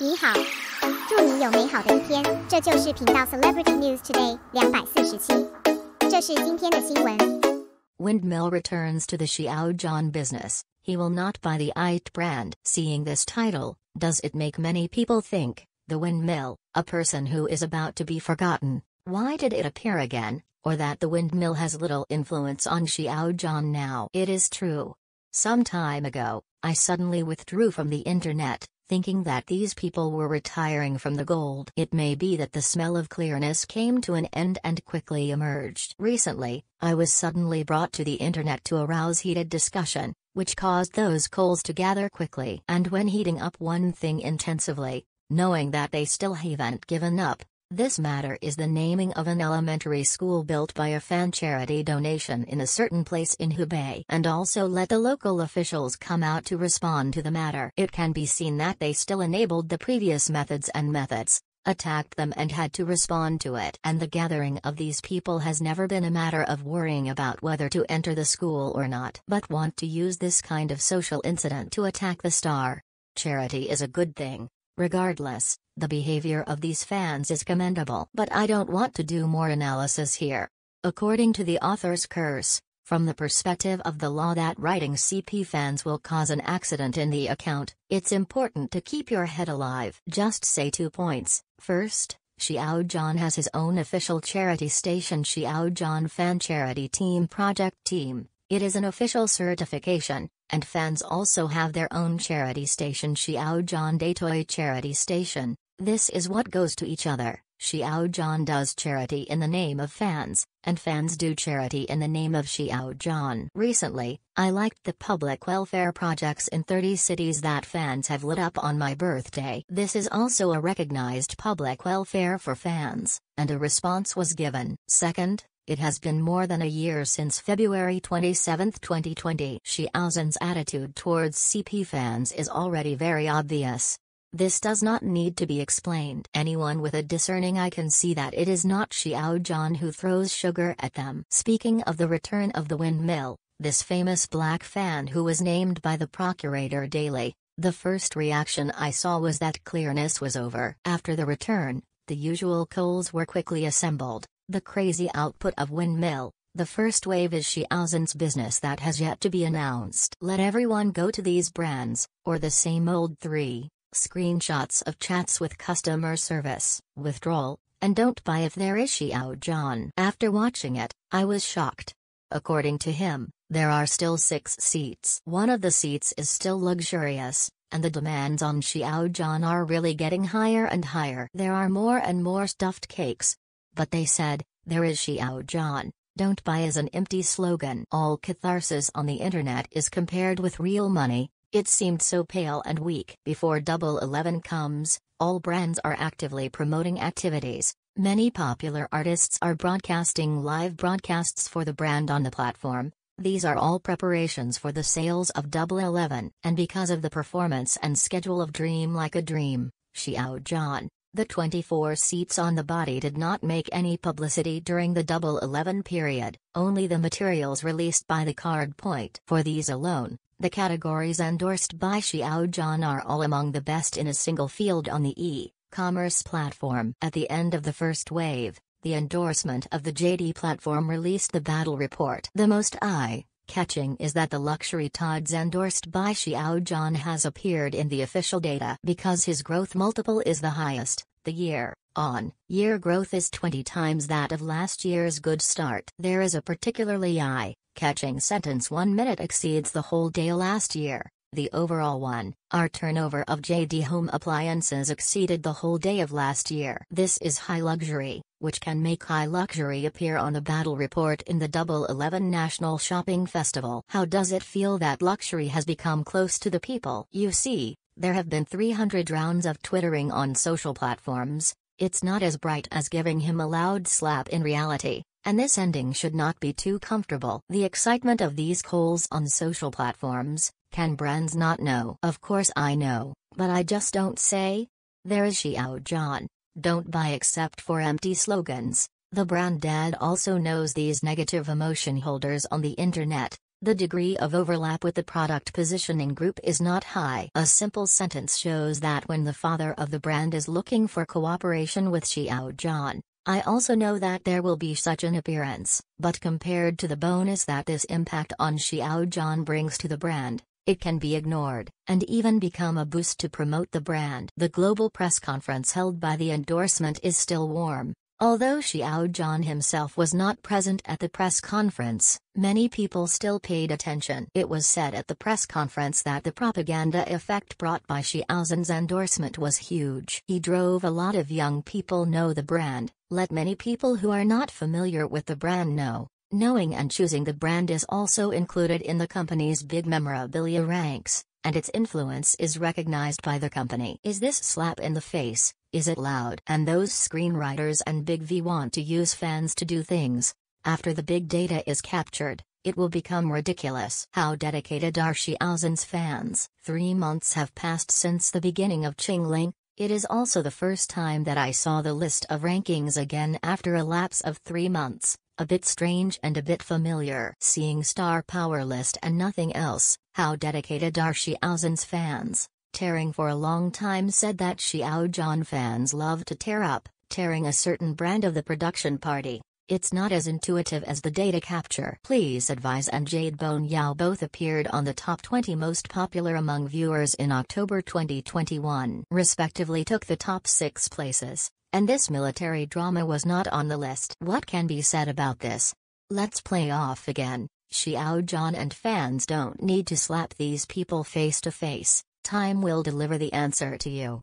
你好，祝你有美好的一天。这就是频道 Celebrity News Today 两百四十七，这是今天的新闻。Windmill returns to the Xiaojian business. He will not buy the IT brand. Seeing this title, does it make many people think the windmill, a person who is about to be forgotten? Why did it appear again? Or that the windmill has little influence on Xiaojian now? It is true. Some time ago, I suddenly withdrew from the internet, thinking that these people were retiring from the gold. It may be that the smell of clearness came to an end and quickly emerged. Recently, I was suddenly brought to the internet to arouse heated discussion, which caused those coals to gather quickly. And when heating up one thing intensively, knowing that they still haven't given up, this matter is the naming of an elementary school built by a fan charity donation in a certain place in Hubei and also let the local officials come out to respond to the matter. It can be seen that they still enabled the previous methods and methods, attacked them and had to respond to it. And the gathering of these people has never been a matter of worrying about whether to enter the school or not, but want to use this kind of social incident to attack the star. Charity is a good thing, regardless, the behavior of these fans is commendable, but I don't want to do more analysis here. According to the author's curse, from the perspective of the law that writing CP fans will cause an accident in the account, it's important to keep your head alive. Just say two points. First, Xiao John has his own official charity station Xiao John Fan Charity Team Project Team. It is an official certification, and fans also have their own charity station Xiao John Datoy Charity Station. This is what goes to each other. Xiao John does charity in the name of fans, and fans do charity in the name of Xiao John. Recently, I liked the public welfare projects in 30 cities that fans have lit up on my birthday. This is also a recognized public welfare for fans, and a response was given. Second, it has been more than a year since February 27, 2020. Xiaozhen's attitude towards CP fans is already very obvious, this does not need to be explained. Anyone with a discerning eye can see that it is not Xiao John who throws sugar at them. Speaking of the return of the windmill, this famous black fan who was named by the procurator daily, the first reaction I saw was that clearness was over. After the return, the usual coals were quickly assembled, the crazy output of windmill, the first wave is Xiaozhen's business that has yet to be announced. Let everyone go to these brands, or the same old three. Screenshots of chats with customer service, withdrawal, and don't buy if they're issued oh, John. After watching it, I was shocked. According to him, there are still six seats. One of the seats is still luxurious, and the demands on Xiao oh, Xiaojian are really getting higher and higher. There are more and more stuffed cakes. But they said, there is Xiao oh, Xiaojian, don't buy is an empty slogan. All catharsis on the internet is compared with real money, it seemed so pale and weak. Before Double 11 comes, all brands are actively promoting activities. Many popular artists are broadcasting live broadcasts for the brand on the platform. These are all preparations for the sales of Double 11. And because of the performance and schedule of Dream Like a Dream, Xiao John, the 24 seats on the body did not make any publicity during the Double 11 period, only the materials released by the card point. For these alone, the categories endorsed by Xiaojian are all among the best in a single field on the e-commerce platform. At the end of the first wave, the endorsement of the JD platform released the battle report. The most eye catching is that the luxury Tod's endorsed by Xiaojian has appeared in the official data because his growth multiple is the highest. The year on year growth is 20 times that of last year's good start. There is a particularly eye catching sentence one minute exceeds the whole day last year. The overall one, our turnover of JD Home appliances exceeded the whole day of last year. This is high luxury, which can make high luxury appear on the battle report in the Double Eleven National Shopping Festival. How does it feel that luxury has become close to the people? You see, there have been 300 rounds of twittering on social platforms, it's not as bright as giving him a loud slap in reality, and this ending should not be too comfortable. The excitement of these calls on social platforms, can brands not know? Of course I know, but I just don't say. There is Xiao oh, John, don't buy except for empty slogans. The brand dad also knows these negative emotion holders on the internet, the degree of overlap with the product positioning group is not high. A simple sentence shows that when the father of the brand is looking for cooperation with Xiao John, I also know that there will be such an appearance, but compared to the bonus that this impact on Xiao John brings to the brand, it can be ignored, and even become a boost to promote the brand. The global press conference held by the endorsement is still warm, Although Xiao John himself was not present at the press conference, many people still paid attention. It was said at the press conference that the propaganda effect brought by Xiaozhen's endorsement was huge. He drove a lot of young people know the brand, let many people who are not familiar with the brand know. Knowing and choosing the brand is also included in the company's big memorabilia ranks and its influence is recognized by the company. Is this slap in the face? Is it loud? And those screenwriters and Big V want to use fans to do things. After the big data is captured, it will become ridiculous. How dedicated are Xiaozhen's fans? Three months have passed since the beginning of Ling. It is also the first time that I saw the list of rankings again after a lapse of three months. A bit strange and a bit familiar seeing star power list and nothing else, how dedicated are Xiaozhen's fans, tearing for a long time said that She Xiaozhen fans love to tear up, tearing a certain brand of the production party. It's not as intuitive as the data capture. Please advise and Jade Bone Yao both appeared on the top 20 most popular among viewers in October 2021. Respectively took the top 6 places and this military drama was not on the list. What can be said about this? Let's play off again. Xiao John and fans don't need to slap these people face to face. Time will deliver the answer to you.